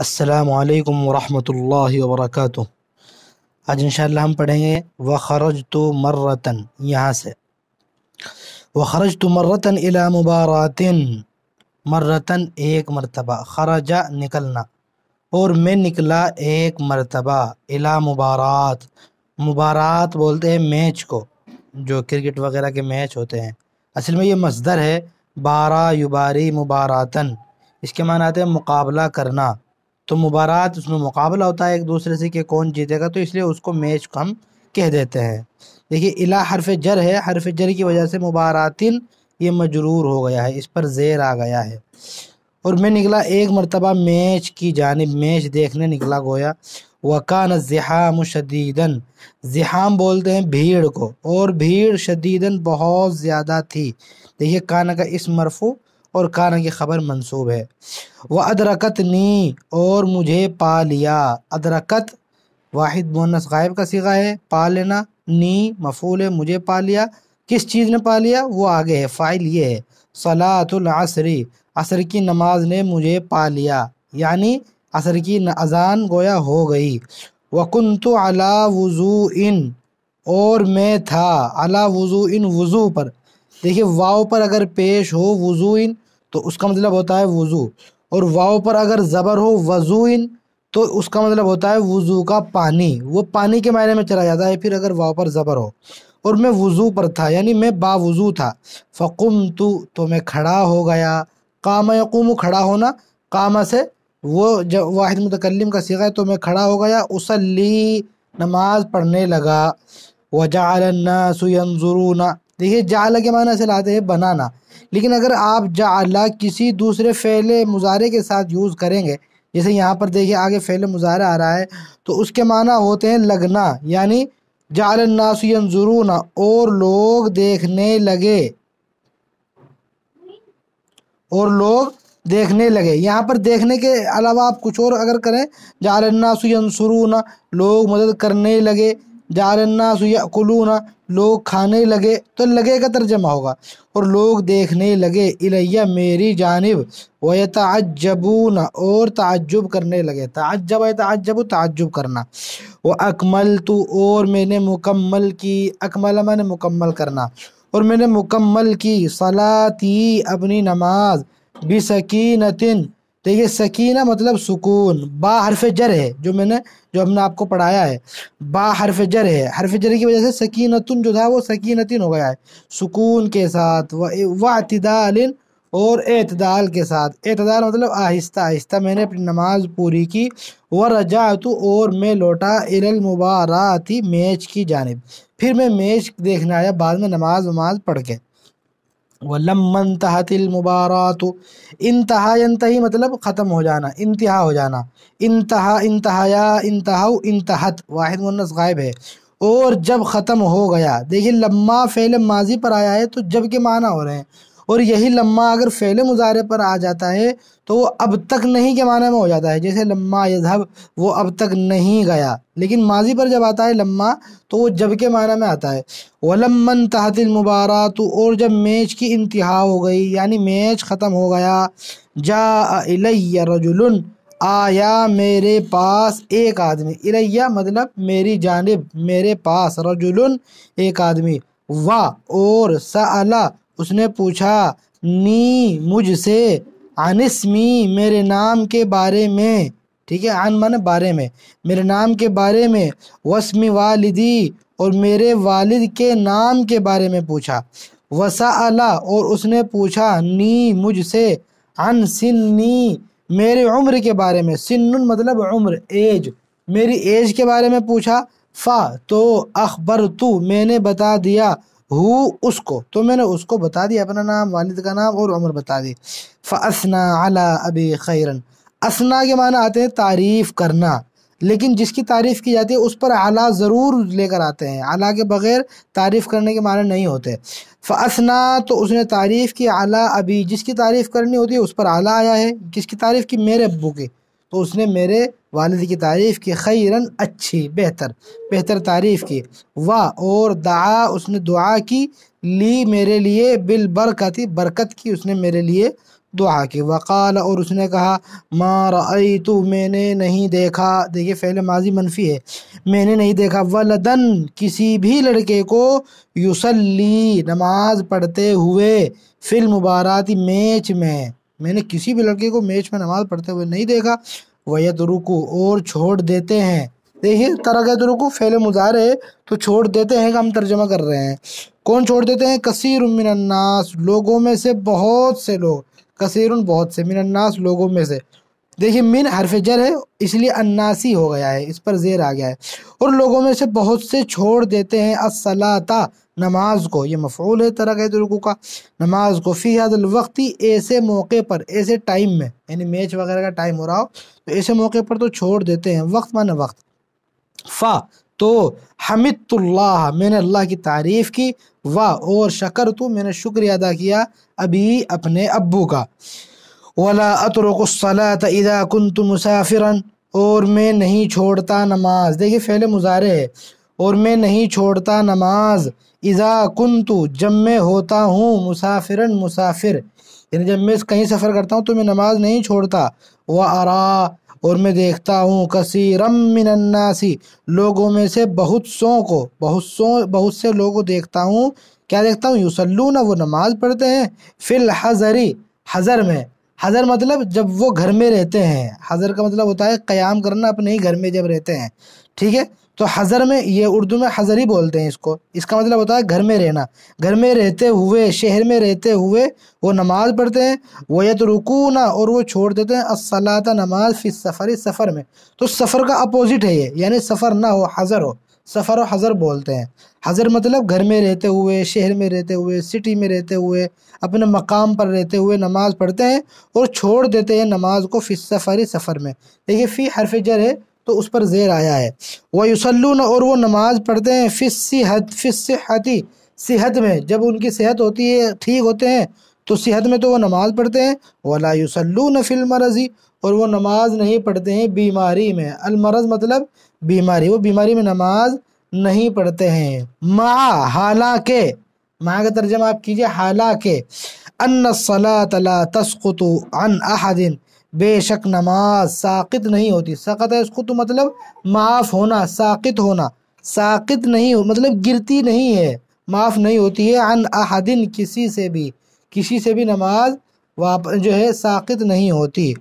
असलकम वरहमल वरक आज इन हम पढ़ेंगे व खरज तो मर्रतन यहाँ से व खरज तो मर्रतन इला मुबारातिन मर्रतन एक मरतबा खरजा निकलना और मैं निकला एक मरतबा इला मुबारात मुबारात बोलते हैं मैच को जो क्रिकेट वगैरह के मैच होते हैं असल में ये मजदर है बारा युबारी मुबारातन इसके माना आते हैं मुकाबला करना तो मुबारात उसमें मुकाबला होता है एक दूसरे से कि कौन जीतेगा तो इसलिए उसको मैच हम कह देते हैं देखिए इला हरफ जर है हरफ जर की वजह से मुबारातिन ये मजरूर हो गया है इस पर जेर आ गया है और मैं निकला एक मरतबा मैच की जानब मैच देखने निकला गोया वकान जहाम शदीदन जहाम बोलते हैं भीड़ को और भीड़ शदीदन बहुत ज़्यादा थी देखिए कान का इस मरफू और काना की खबर मनसूब है वह अदरकत नी और मुझे पा लिया अदरकत वाहिद मोनस गायब का सिगा है पा लेना नी मफूल है मुझे पा लिया किस चीज़ ने पा लिया वो आगे है फ़ाइल ये है सलातुलसरी असर की नमाज ने मुझे पा लिया यानी असर की अजान गोया हो गई वकुन तो अला वज़ू इन और मैं था अला वज़ू इन वज़ू पर देखिए वाव पर अगर पेश हो वज़ू इन तो उसका मतलब होता है वज़ू और वाओ पर अगर ज़बर हो वज़ून तो उसका मतलब होता है वज़ू का पानी वो पानी के मायने में चला जाता है फिर अगर वाओ पर ज़बर हो और मैं वज़ू पर था यानी मैं बावज़ू था फ़कुम तो, तो मैं खड़ा हो गया काम यकुम खड़ा होना कामा से वो जब वाहिद मुतकलम का सीखा है तो मैं खड़ा हो गया उसली नमाज पढ़ने लगा ना देखिए जाला के माना से लाते हैं बनाना लेकिन अगर आप जाला किसी दूसरे फेल मुजारे के साथ यूज़ करेंगे जैसे यहाँ पर देखिए आगे फेल मुजारा आ रहा है तो उसके माना होते हैं लगना यानी जुरूना और लोग देखने लगे और लोग देखने लगे यहाँ पर देखने के अलावा आप कुछ और अगर करें सुरूना लोग मदद करने लगे ना लोग खाने लगे तो लगे का तर्जमा होगा और लोग देखने लगे इलैया मेरी जानब व तजबून और तजुब करने लगे तजब तजब तजुब करना व अकमल तो और मैंने मुकम्मल की अकमल मैंने मुकम्मल करना और मैंने मुकम्मल की सलाती अपनी नमाज बिसकीनतिन देखिए सकीना मतलब सुकून बा हरफ जर है जो मैंने जो हमने आपको पढ़ाया है बा हरफ जर है हरफ जर की वजह से सकीनतुन जो था वो सकीनतिन हो गया है सुकून के साथ वतदाल और अतदाल के साथ अतदाल मतलब आहिस्ता आहिस्ता मैंने अपनी नमाज पूरी की व तो और मैं लौटा इरल थी मैच की जानब फिर मैं मैच देखने आया बाद में नमाज वमाज पढ़ के वलमन तहतिल मुबारत इंतहा इंतही मतलब ख़त्म हो जाना इंतहा हो जाना इंतहा इंतहाया इंतहा इंतहत वाहिद मुन्नस गायब है और जब ख़त्म हो गया देखिए लम्मा फ़ैल माजी पर आया है तो जब के माना हो रहे हैं और यही लम्मा अगर फ़ैल मुजाहरे पर आ जाता है तो वो अब तक नहीं के माने में हो जाता है जैसे लम्मा यजहब वो अब तक नहीं गया लेकिन माजी पर जब आता है लम्मा तो वो जब के माने में आता है वलमन तहतिल तो और जब मैच की इंतहा हो गई यानी मैच ख़त्म हो गया जा रजुल रजुलन आया मेरे पास एक आदमी इलैया मतलब मेरी जानब मेरे पास रजुलन एक आदमी वाह और सला उसने पूछा नी मुझसे अनिसमी मेरे नाम के बारे में ठीक है आन माने बारे में मेरे नाम के बारे में वसमी वालिदी और मेरे वालिद के नाम के बारे में पूछा वसा अला और उसने पूछा नी मुझसे अन सिन्नी मेरे उम्र के बारे में सिन्न मतलब उम्र एज मेरी एज के बारे में पूछा फ़ा तो अखबर तू मैंने बता दिया हु उसको तो मैंने उसको बता दिया अपना नाम वालिद का नाम और उम्र बता दी फ़सना अला अबी खैरन असना के माना आते हैं तारीफ़ करना लेकिन जिसकी तारीफ़ की जाती है उस पर आला ज़रूर लेकर आते हैं आला के बग़ैर तारीफ़ करने के माने नहीं होते फ़सना तो उसने तारीफ़ की आला अभी जिसकी तारीफ़ करनी होती है उस पर आला आया है किसकी तारीफ़ की मेरे अबू की तो उसने मेरे वालद की तारीफ़ की खैरन अच्छी बेहतर बेहतर तारीफ़ की वाह और दुआ उसने दुआ की ली मेरे लिए बिल बरकती बरकत की उसने मेरे लिए दुआ की वक़ाल और उसने कहा मार आई तो मैंने नहीं देखा देखिए फ़ैल माजी मनफी है मैंने नहीं देखा वलदन किसी भी लड़के को युसली नमाज पढ़ते हुए फिल्म मुबारती मैच में मैंने किसी भी लड़के को मैच में नमाज पढ़ते हुए नहीं देखा वैद रुकू और छोड़ देते हैं देखिए तरगत रुकू फैले मुजारे तो छोड़ देते हैं हम तर्जमा कर रहे हैं कौन छोड़ देते हैं कसीर मिनन्नास लोगों में से बहुत से लोग कसीर बहुत से मिनन्नास लोगों में से देखिए मिन हरफ जर है इसलिए अन्नासी हो गया है इस पर जेर आ गया है और लोगों में से बहुत से छोड़ देते हैं असलाता नमाज को ये मफरूल है तरह के रुकू का नमाज को फ़ी वक्ती ऐसे मौके पर ऐसे टाइम में यानी मैच वगैरह का टाइम हो रहा हो तो ऐसे मौके पर तो छोड़ देते हैं वक्त माने वक्त फ़ा तो हमिदुल्लाह मैंने अल्लाह की तारीफ़ की वाह और शकर तो मैंने शुक्रिया अदा किया अभी अपने अबू का वला अतरकसलात इदा कुन तो मुसाफिरन और मैं नहीं छोड़ता नमाज देखिए फैले मुजारे है और मैं नहीं छोड़ता नमाज इज़ा कन तो जब मैं होता हूँ मुसाफिरन मुसाफिर यानी जब मैं कहीं सफ़र करता हूँ तो मैं नमाज नहीं छोड़ता व आरा और मैं देखता हूँ रम मिनन्नासी लोगों में से बहुत सौ को बहुत सौ बहुत से लोगों को देखता हूँ क्या देखता हूँ ना वो नमाज पढ़ते हैं फिल हज़री हज़र में हज़र मतलब जब वो घर में रहते हैं हज़र का मतलब होता है क़याम करना अपने ही घर में जब रहते हैं ठीक है तो हज़र में ये उर्दू में हज़र ही बोलते हैं इसको इसका मतलब होता है घर में रहना घर में रहते हुए शहर में रहते हुए वो नमाज़ पढ़ते हैं वह तो ना और वो छोड़ देते हैं असलात नमाज फिर सफ़र इस सफ़र में तो सफ़र का अपोज़िट है ये यानी सफ़र ना हो हज़र हो सफ़र और हज़र बोलते हैं हज़र मतलब घर में रहते हुए शहर में रहते हुए सिटी में रहते हुए अपने मकाम पर रहते हुए नमाज़ पढ़ते हैं और छोड़ देते हैं नमाज को फिर सफ़र सफ़र में देखिए फ़ी हरफ जर है तो उस पर ज़ेर आया है वह युसलून और वो नमाज़ पढ़ते हैं फ़िस सिहत फ़िस सेहत में जब उनकी सेहत होती है ठीक होते हैं तो सेहत में तो वो नमाज़ पढ़ते हैं वला युसलून मरजी और वो नमाज नहीं पढ़ते हैं बीमारी में अलमरज मतलब बीमारी वो बीमारी में नमाज नहीं पढ़ते हैं माँ हालांकि माँ का तर्जमा आप कीजिए हालांकि अन सला तला तस्कुतु अन अहदिन बेशक नमाज साकित नहीं होती सकत है उसको तो मतलब माफ़ होना साकित होना साकित नहीं हो मतलब गिरती नहीं है माफ़ नहीं होती है अन अहदिन किसी से भी किसी से भी नमाज वाप जो है साकित नहीं होती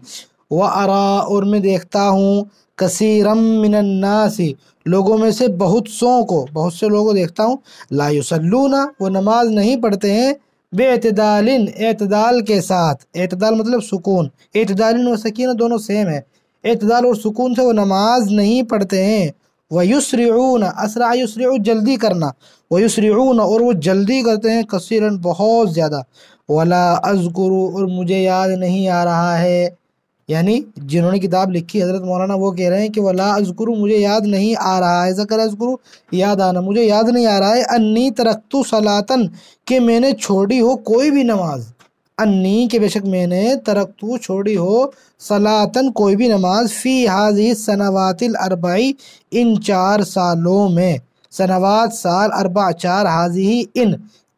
व अरा और मैं देखता हूँ कसीरम मिनन्नासी लोगों में से बहुत सौ को बहुत से लोगों को देखता हूँ ना वो नमाज नहीं पढ़ते हैं बेतदालिन एतदाल के साथ एतदाल मतलब सुकून एतदालिन और सकीन दोनों सेम है एतदाल और सुकून से वो नमाज नहीं पढ़ते हैं वयुसरीऊन असरा युसर जल्दी करना वयुसरीऊन और वो जल्दी करते हैं कसीरन बहुत ज़्यादा वाला अजगुरु और मुझे याद नहीं आ रहा है यानी जिन्होंने किताब लिखी हज़रत मौलाना वो कह रहे हैं कि वला अजकुरु मुझे याद नहीं आ रहा है ज़कर अजकुरु याद आना मुझे याद नहीं आ रहा है अन्नी तरक्तु सलातन कि मैंने छोड़ी हो कोई भी नमाज अन्नी के बेशक मैंने तरक्तु छोड़ी हो सलातन कोई भी नमाज फ़ी हाजी सनावातिल अरबाई इन चार सालों में सनावात साल अरबा चार हाजी इन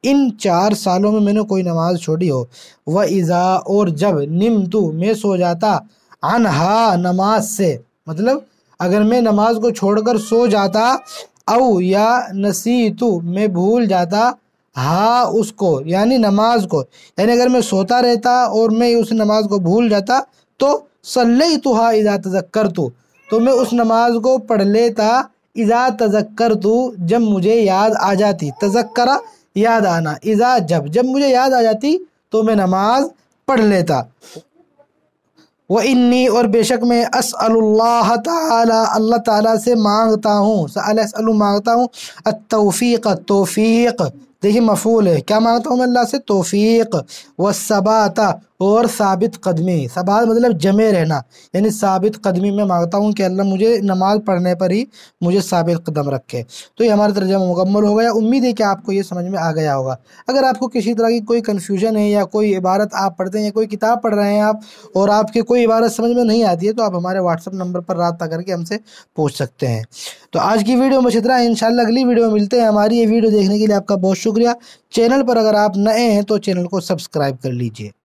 इन चार सालों में मैंने कोई नमाज छोड़ी हो व इज़ा और जब निम तू मैं सो जाता अनहा नमाज से मतलब अगर मैं नमाज को छोड़कर सो जाता औ या नसी तू मैं भूल जाता हा उसको यानी नमाज को यानी अगर मैं सोता रहता और मैं उस नमाज को भूल जाता तो सल्ले तो हा इज़ा तजक्कर तू तो मैं उस नमाज को पढ़ लेता इज़ा तजक्कर तू जब मुझे याद आ जाती तजक्करा याद आना इज़ा जब जब मुझे याद आ जाती तो मैं नमाज पढ़ लेता वो इन्नी और बेशक मैं असल्ला ताला अल्लाह ताला से मांगता हूँ सलू मांगता हूँ अतौफ़ीक तोफ़ीक देखिए मफूल है क्या मांगता हूँ मैं अल्लाह से तोफ़ी व सबाता और साबित कदमी सबात मतलब जमे रहना यानी साबित कदमी मैं मांगता हूँ कि अल्लाह मुझे नमाज पढ़ने पर ही मुझे साबित कदम रखे तो ये हमारा तर्जा मुकम्मल हो गया उम्मीद है कि आपको ये समझ में आ गया होगा अगर आपको किसी तरह की कोई कन्फ्यूजन है या कोई इबारत आप पढ़ते हैं या कोई किताब पढ़ रहे हैं आप और आपकी कोई इबारत समझ में नहीं आती है तो आप हमारे व्हाट्सअप नंबर पर रबा करके हमसे पूछ सकते हैं तो आज की वीडियो में इतना इन अगली वीडियो में मिलते हैं हमारी ये वीडियो देखने के लिए आपका बहुत शुक्रिया चैनल पर अगर आप नए हैं तो चैनल को सब्सक्राइब कर लीजिए